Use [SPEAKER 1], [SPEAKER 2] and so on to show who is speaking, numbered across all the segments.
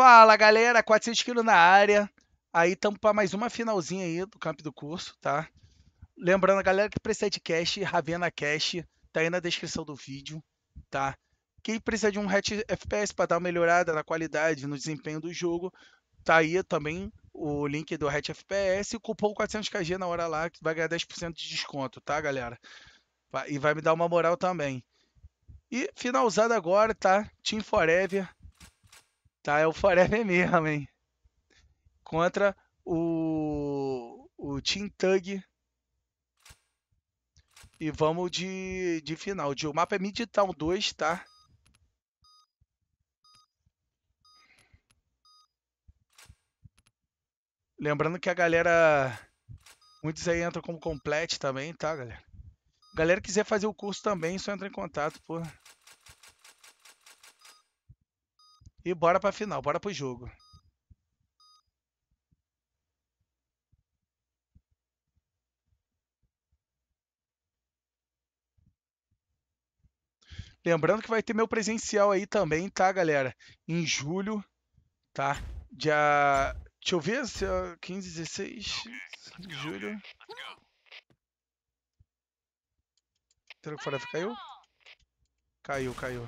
[SPEAKER 1] Fala galera, 400 quilos na área. Aí estamos para mais uma finalzinha aí do campo do curso, tá? Lembrando a galera que precisa de cash, Ravena Cash, tá aí na descrição do vídeo, tá? Quem precisa de um hatch FPS para dar uma melhorada na qualidade, no desempenho do jogo, tá aí também o link do Hatch FPS e cupom 400kg na hora lá, que vai ganhar 10% de desconto, tá, galera? E vai me dar uma moral também. E finalzada agora, tá? Team Forever, tá? É o Forever hein? contra o o Team Tug e vamos de, de final. o mapa é Midtown 2, tá? Lembrando que a galera... Muitos aí entram como complete também, tá, galera? Galera quiser fazer o curso também, só entra em contato, por... E bora pra final, bora pro jogo. Lembrando que vai ter meu presencial aí também, tá, galera? Em julho, tá? Dia. Deixa eu ver se é 15, 16 de julho. Será que o caiu? Caiu, caiu.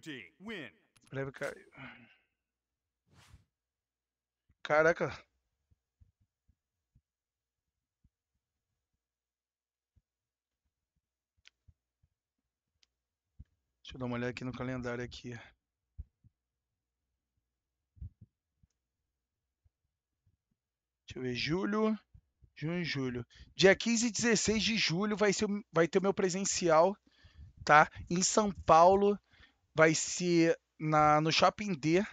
[SPEAKER 1] team. Win. Breve caiu. Caraca. Deixa eu dar uma olhada aqui no calendário aqui. Deixa eu ver, julho, junho, julho. Dia 15 e 16 de julho vai, ser, vai ter o meu presencial, tá? Em São Paulo, vai ser na, no Shopping D,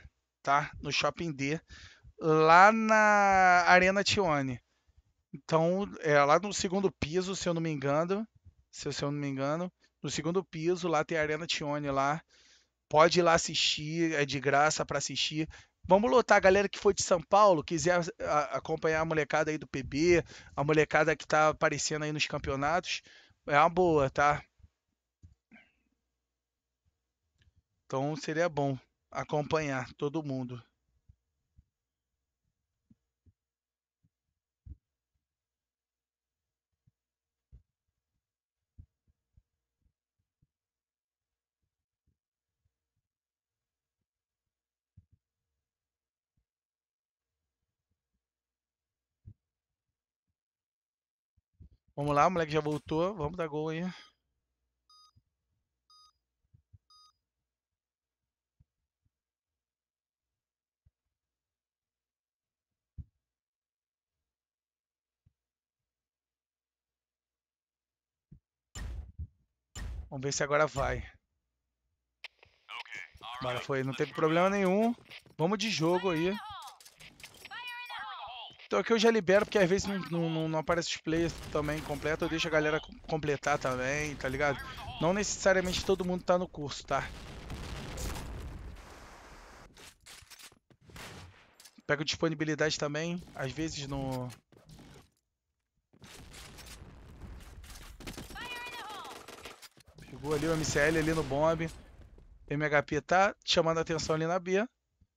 [SPEAKER 1] tá? No Shopping D, lá na Arena Tione. Então, é lá no segundo piso, se eu não me engano. Se, eu não me engano. No segundo piso, lá tem a Arena Tione lá. Pode ir lá assistir, é de graça para assistir. Vamos lotar a galera que foi de São Paulo, quiser acompanhar a molecada aí do PB, a molecada que tá aparecendo aí nos campeonatos. É uma boa, tá? Então seria bom acompanhar todo mundo. Vamos lá, o moleque já voltou. Vamos dar gol aí. Vamos ver se agora vai. Agora foi, não teve problema nenhum. Vamos de jogo aí. Então aqui eu já libero, porque às vezes não, não, não aparece os players também completo. Eu deixo a galera completar também, tá ligado? Não necessariamente todo mundo tá no curso, tá? Pego disponibilidade também, às vezes no... Pegou ali o MCL ali no bomb. MHP tá chamando a atenção ali na B.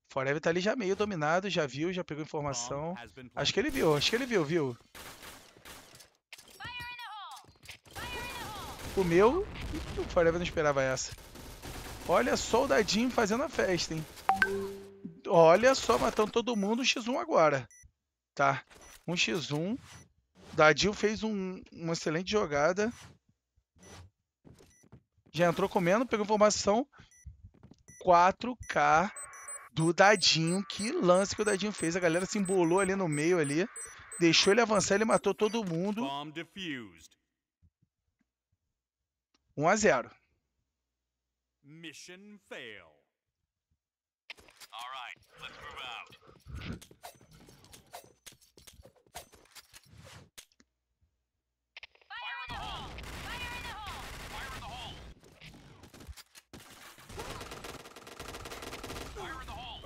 [SPEAKER 1] Forever tá ali já meio dominado, já viu, já pegou informação. Acho que ele viu, acho que ele viu, viu? O meu, o Forever não esperava essa. Olha só o Dadinho fazendo a festa, hein? Olha só, matando todo mundo, um x1 agora. Tá, um x1. Dadinho fez um, uma excelente jogada. Já entrou comendo, pegou informação 4K do Dadinho. Que lance que o Dadinho fez. A galera se embolou ali no meio ali. Deixou ele avançar, ele matou todo mundo. 1 a 0. Mission fail. All right, let's move out.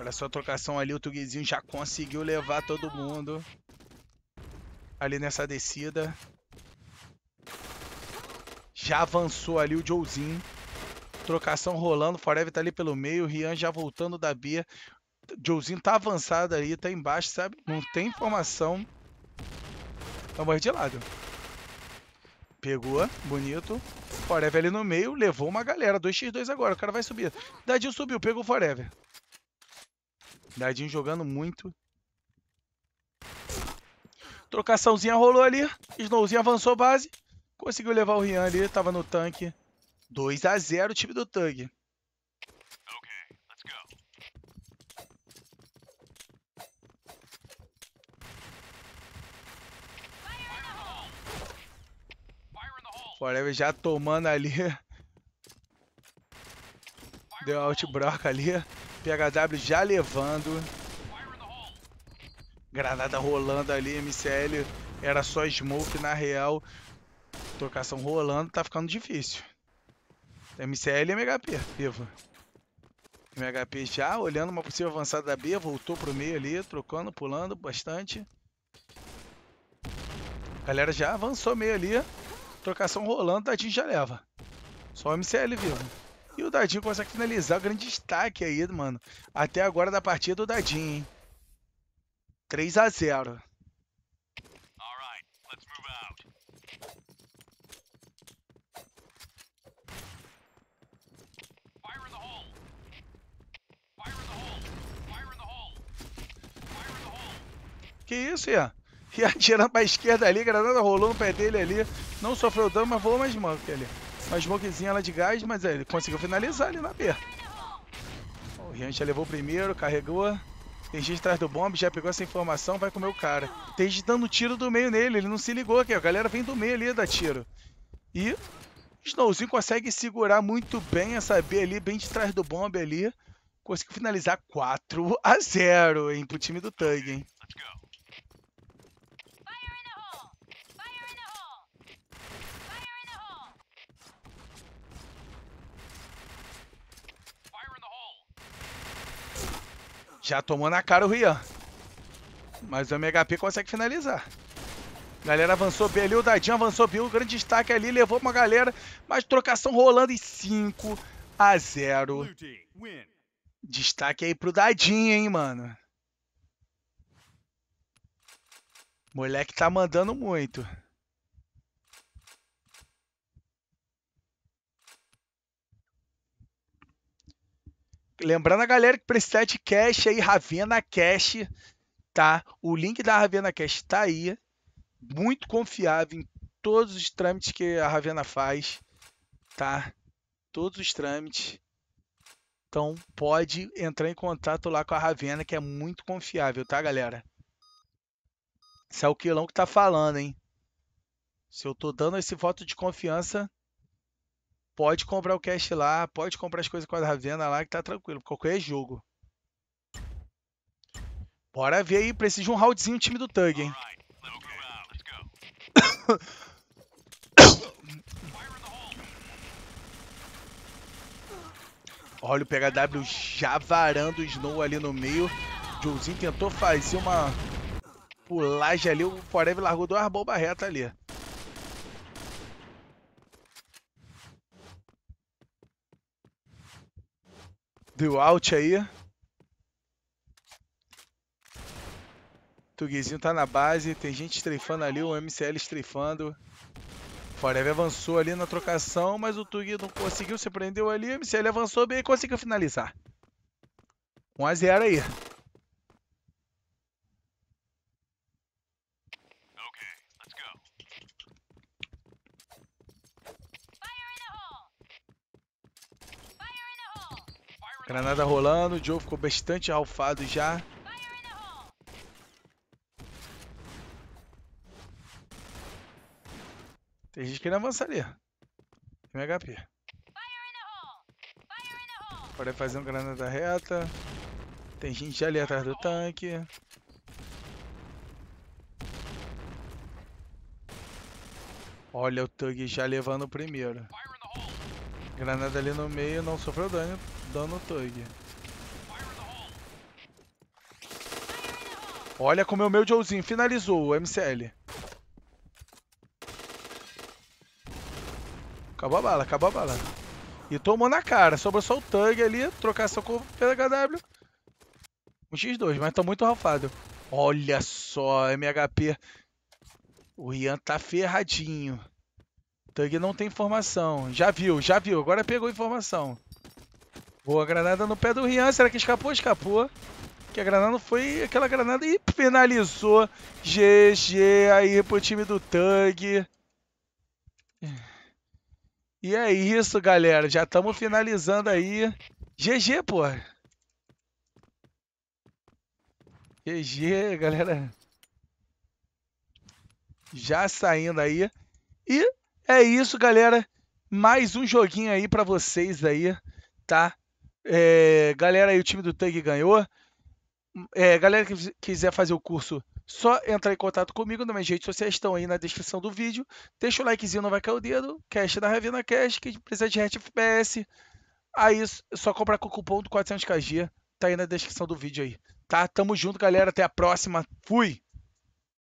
[SPEAKER 1] Olha só a trocação ali, o Tuguizinho já conseguiu levar todo mundo. Ali nessa descida. Já avançou ali o Joezinho. Trocação rolando, Forever tá ali pelo meio, Rian já voltando da Bia. Joezinho tá avançado ali, tá embaixo, sabe? Não tem informação. Vamos tá morre de lado. Pegou, bonito. Forever ali no meio, levou uma galera. 2x2 agora, o cara vai subir. Dadinho subiu, pegou o Forever. Dadinho jogando muito. Trocaçãozinha rolou ali. Snowzinho avançou base. Conseguiu levar o Rian ali. Tava no tanque. 2x0 o time do Thug. Forever já tomando ali. Deu outbroca ali. PHW já levando. Granada rolando ali, MCL. Era só smoke na real. Trocação rolando, tá ficando difícil. MCL e MHP, viva. MHP já olhando uma possível avançada da B, voltou pro meio ali, trocando, pulando bastante. galera já avançou meio ali. Trocação rolando, Tadinho já leva. Só o MCL vivo. E o Dadinho consegue finalizar. Grande destaque aí, mano. Até agora da partida do Dadinho, hein? 3 a 0 Que isso, Ian? Ian atirando pra esquerda ali, granada rolou no pé dele ali. Não sofreu dano, mas voou mais manco ali. Uma smokezinha lá de gás, mas é, ele conseguiu finalizar ali na B. O Rian já levou o primeiro, carregou. Tem gente atrás do bomb, já pegou essa informação, vai comer o cara. Tem gente dando tiro do meio nele, ele não se ligou aqui, a galera vem do meio ali dá tiro. E Snowzinho consegue segurar muito bem essa B ali, bem de trás do bomb ali. Conseguiu finalizar 4 a 0 hein, pro time do Tug, hein. Já tomou na cara o Rian. Mas o MHP consegue finalizar. Galera avançou bem ali, o Dadinho avançou bem, o grande destaque ali, levou uma galera, mas trocação rolando em 5 a 0. Destaque aí pro Dadinho, hein, mano. Moleque tá mandando muito. lembrando a galera que precisa de cash aí, Ravena Cash, tá? O link da Ravena Cash tá aí. Muito confiável em todos os trâmites que a Ravena faz, tá? Todos os trâmites. Então pode entrar em contato lá com a Ravena, que é muito confiável, tá, galera? Isso é o Quilão que tá falando, hein? Se eu tô dando esse voto de confiança, Pode comprar o cash lá, pode comprar as coisas com a Ravena lá, que tá tranquilo. Qualquer jogo. Bora ver aí, precisa de um roundzinho o time do Tug, hein? Olha o PHW já varando o Snow ali no meio. Joãozinho tentou fazer uma pulagem ali, o Forever largou duas bombas reta ali. Deu out aí. Tuguizinho tá na base, tem gente strafando ali, o MCL strafando. Forever avançou ali na trocação, mas o Tug não conseguiu, se prendeu ali, o MCL avançou bem e conseguiu finalizar. 1 x 0 aí. Granada rolando, o Joe ficou bastante alfado já. Tem gente querendo avançar ali. Tem HP. É fazer uma granada reta. Tem gente ali atrás do tanque. Olha o Tug já levando o primeiro. Granada ali no meio, não sofreu dano, dano Tug. Olha como é o meu Joezinho finalizou o MCL. Acabou a bala, acabou a bala. E tomou na cara, sobrou só o Tug ali, trocação com o PHW. Um X2, mas tô muito ralfado. Olha só, MHP. O Ian tá ferradinho. Thug então, não tem informação. Já viu, já viu. Agora pegou informação. Boa granada no pé do Rian. Será que escapou? Escapou. Que a granada foi aquela granada e finalizou. GG aí pro time do Thug. E é isso, galera. Já estamos finalizando aí. GG, pô. GG, galera. Já saindo aí. E é isso, galera. Mais um joguinho aí para vocês aí, tá? É, galera aí, o time do Tug ganhou. É, galera que quiser fazer o curso, só entrar em contato comigo nas minhas redes sociais, estão aí na descrição do vídeo. Deixa o likezinho, não vai cair o dedo. Cash da Ravina Cash, que precisa de RET FPS. Aí só comprar com o cupom do 400KG, tá aí na descrição do vídeo aí. Tá? Tamo junto, galera. Até a próxima. Fui!